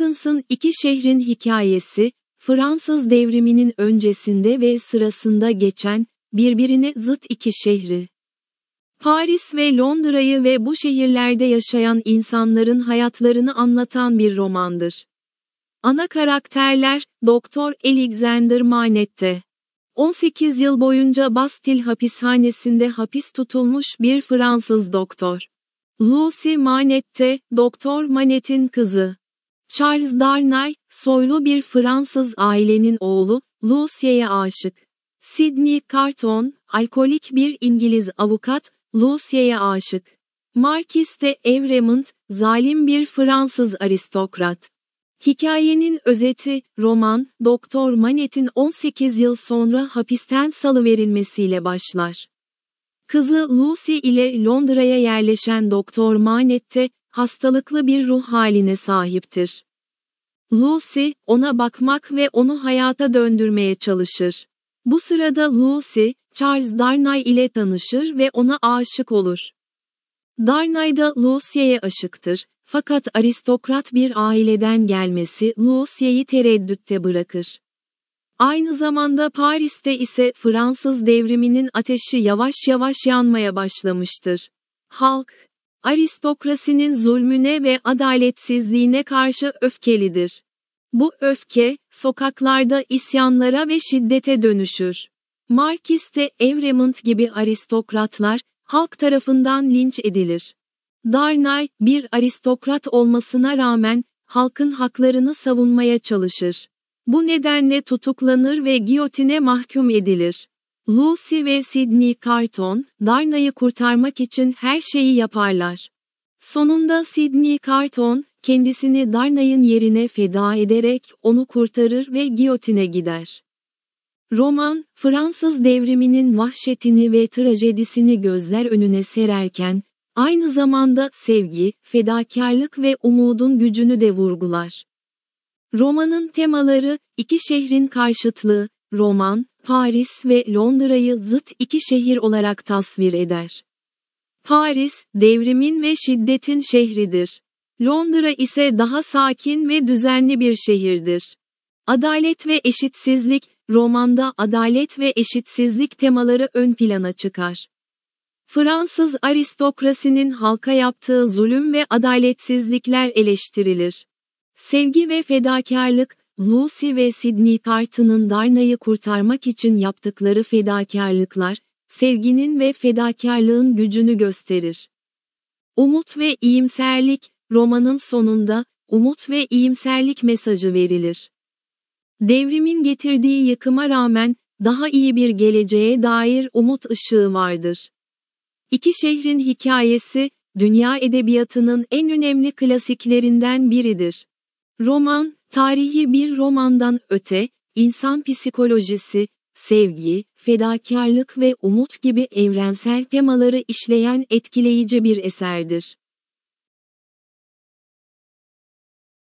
Dickens'ın iki şehrin hikayesi, Fransız devriminin öncesinde ve sırasında geçen, birbirine zıt iki şehri. Paris ve Londra'yı ve bu şehirlerde yaşayan insanların hayatlarını anlatan bir romandır. Ana karakterler, Doktor Alexander Manette. 18 yıl boyunca Bastil hapishanesinde hapis tutulmuş bir Fransız doktor. Lucy Manette, Doktor Manette'in kızı. Charles Darnay, soylu bir Fransız ailenin oğlu, Lucia'ya aşık. Sidney Carton, alkolik bir İngiliz avukat, Lucia'ya aşık. Marquis de Evremont, zalim bir Fransız aristokrat. Hikayenin özeti, roman, Doktor Manet'in 18 yıl sonra hapisten salıverilmesiyle başlar. Kızı Lucy ile Londra'ya yerleşen Doktor Manet hastalıklı bir ruh haline sahiptir. Lucy, ona bakmak ve onu hayata döndürmeye çalışır. Bu sırada Lucy, Charles Darnay ile tanışır ve ona aşık olur. Darnay da Lucy'ye aşıktır, fakat aristokrat bir aileden gelmesi Lucy'yi tereddütte bırakır. Aynı zamanda Paris'te ise Fransız devriminin ateşi yavaş yavaş yanmaya başlamıştır. Halk, aristokrasinin zulmüne ve adaletsizliğine karşı öfkelidir. Bu öfke, sokaklarda isyanlara ve şiddete dönüşür. Markiste Evremont gibi aristokratlar, halk tarafından linç edilir. Darnay, bir aristokrat olmasına rağmen, halkın haklarını savunmaya çalışır. Bu nedenle tutuklanır ve giyotine mahkum edilir. Lucy ve Sidney Carton, Darna'yı kurtarmak için her şeyi yaparlar. Sonunda Sidney Carton, kendisini Darna'nın yerine feda ederek onu kurtarır ve giyotine gider. Roman, Fransız devriminin vahşetini ve trajedisini gözler önüne sererken, aynı zamanda sevgi, fedakarlık ve umudun gücünü de vurgular. Romanın temaları, iki şehrin karşıtlığı, roman, Paris ve Londra'yı zıt iki şehir olarak tasvir eder. Paris, devrimin ve şiddetin şehridir. Londra ise daha sakin ve düzenli bir şehirdir. Adalet ve eşitsizlik, romanda adalet ve eşitsizlik temaları ön plana çıkar. Fransız aristokrasinin halka yaptığı zulüm ve adaletsizlikler eleştirilir. Sevgi ve fedakarlık, Lucy ve Sidney Tartan'ın Darna'yı kurtarmak için yaptıkları fedakarlıklar, sevginin ve fedakarlığın gücünü gösterir. Umut ve iyimserlik, romanın sonunda, umut ve iyimserlik mesajı verilir. Devrimin getirdiği yıkıma rağmen, daha iyi bir geleceğe dair umut ışığı vardır. İki şehrin hikayesi, dünya edebiyatının en önemli klasiklerinden biridir. Roman, Tarihi bir romandan öte, insan psikolojisi, sevgi, fedakarlık ve umut gibi evrensel temaları işleyen etkileyici bir eserdir.